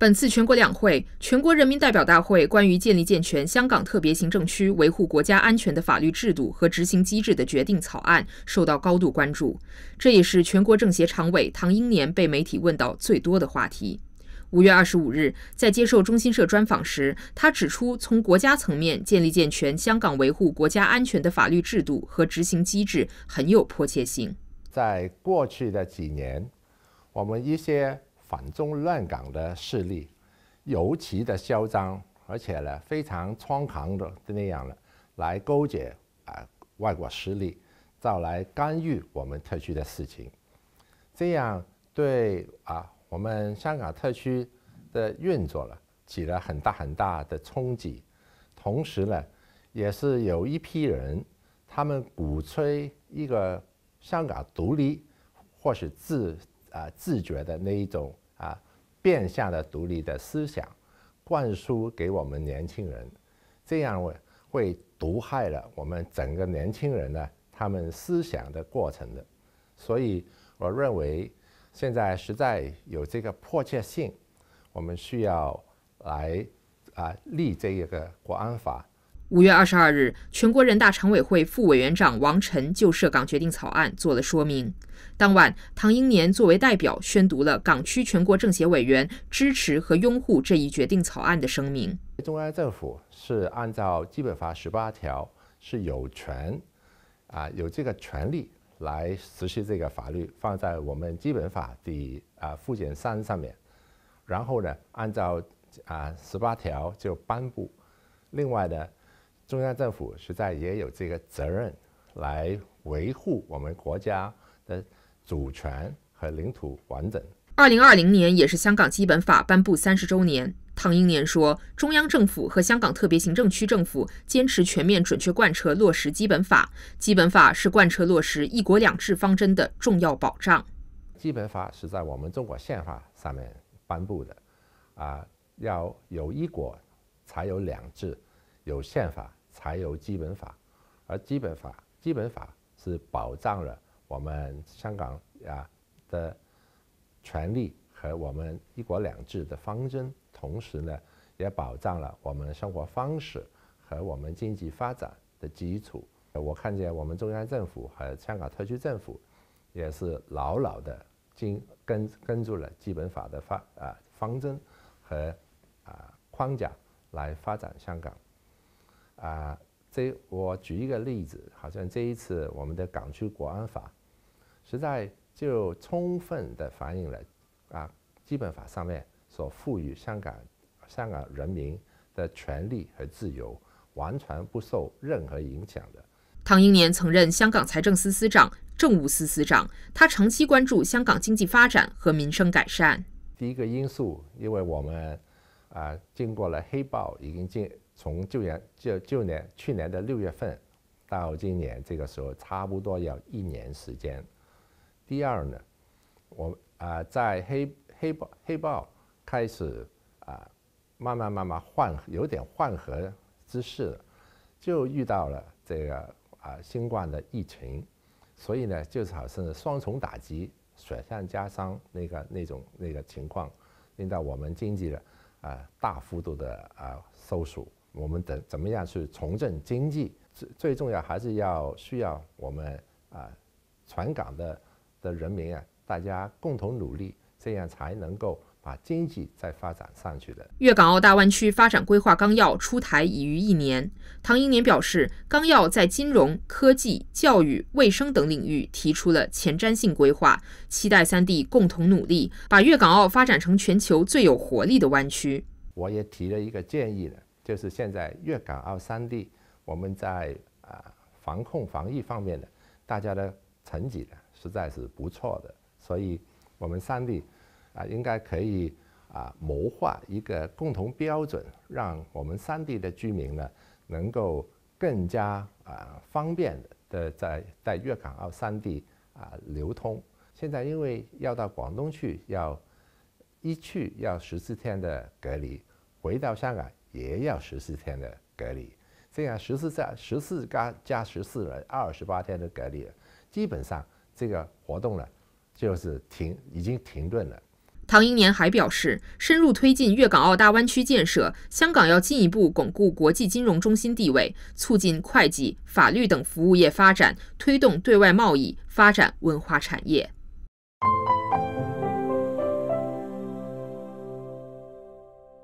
本次全国两会，全国人民代表大会关于建立健全香港特别行政区维护国家安全的法律制度和执行机制的决定草案受到高度关注，这也是全国政协常委唐英年被媒体问到最多的话题。五月二十五日，在接受中新社专访时，他指出，从国家层面建立健全香港维护国家安全的法律制度和执行机制很有迫切性。在过去的几年，我们一些。反中乱港的势力尤其的嚣张，而且呢非常猖狂的那样了，来勾结啊外国势力，造来干预我们特区的事情，这样对啊我们香港特区的运作了起了很大很大的冲击，同时呢也是有一批人，他们鼓吹一个香港独立或是自啊自觉的那一种。啊，变相的独立的思想灌输给我们年轻人，这样会毒害了我们整个年轻人呢，他们思想的过程的。所以，我认为现在实在有这个迫切性，我们需要来啊立这一个国安法。五月二十二日，全国人大常委会副委员长王晨就涉港决定草案做了说明。当晚，唐英年作为代表宣读了港区全国政协委员支持和拥护这一决定草案的声明。中央政府是按照基本法十八条是有权啊有这个权利来实施这个法律，放在我们基本法第啊附件三上面，然后呢，按照啊十八条就颁布。另外呢。中央政府实在也有这个责任来维护我们国家的主权和领土完整。二零二零年也是香港基本法颁布三十周年。唐英年说，中央政府和香港特别行政区政府坚持全面准确贯彻落实基本法，基本法是贯彻落实“一国两制”方针的重要保障。基本法是在我们中国宪法上面颁布的，啊，要有“一国”，才有“两制”，有宪法。才有基本法，而基本法、基本法是保障了我们香港啊的权利和我们一国两制的方针，同时呢，也保障了我们生活方式和我们经济发展的基础。我看见我们中央政府和香港特区政府也是牢牢的经跟跟住了基本法的方啊方针和啊框架来发展香港。啊，这我举一个例子，好像这一次我们的港区国安法，实在就充分的反映了啊，基本法上面所赋予香港香港人民的权利和自由，完全不受任何影响的。唐英年曾任香港财政司司长、政务司司长，他长期关注香港经济发展和民生改善。第一个因素，因为我们。啊，经过了黑暴，已经进从旧年就旧年去年的六月份，到今年这个时候，差不多要一年时间。第二呢，我啊在黑黑暴黑暴开始啊，慢慢慢慢缓有点缓和之势，就遇到了这个啊新冠的疫情，所以呢，就是好像是双重打击，雪上加霜那个那种那个情况，令到我们经济的。啊，大幅度的啊，收缩，我们怎怎么样去重振经济？最最重要还是要需要我们啊，全港的的人民啊，大家共同努力，这样才能够。把经济再发展上去的。粤港澳大湾区发展规划纲要出台已逾一年，唐英年表示，纲要在金融、科技、教育、卫生等领域提出了前瞻性规划，期待三地共同努力，把粤港澳发展成全球最有活力的湾区。我也提了一个建议呢，就是现在粤港澳三地，我们在啊防控防疫方面的大家的成绩呢，实在是不错的，所以我们三地。啊，应该可以啊，谋划一个共同标准，让我们三地的居民呢，能够更加啊方便的在在粤港澳三地啊流通。现在因为要到广东去，要一去要十四天的隔离，回到香港也要十四天的隔离，这样十四加十四加加十四二十八天的隔离，基本上这个活动呢就是停，已经停顿了。唐英年还表示，深入推进粤港澳大湾区建设，香港要进一步巩固国际金融中心地位，促进会计、法律等服务业发展，推动对外贸易，发展文化产业。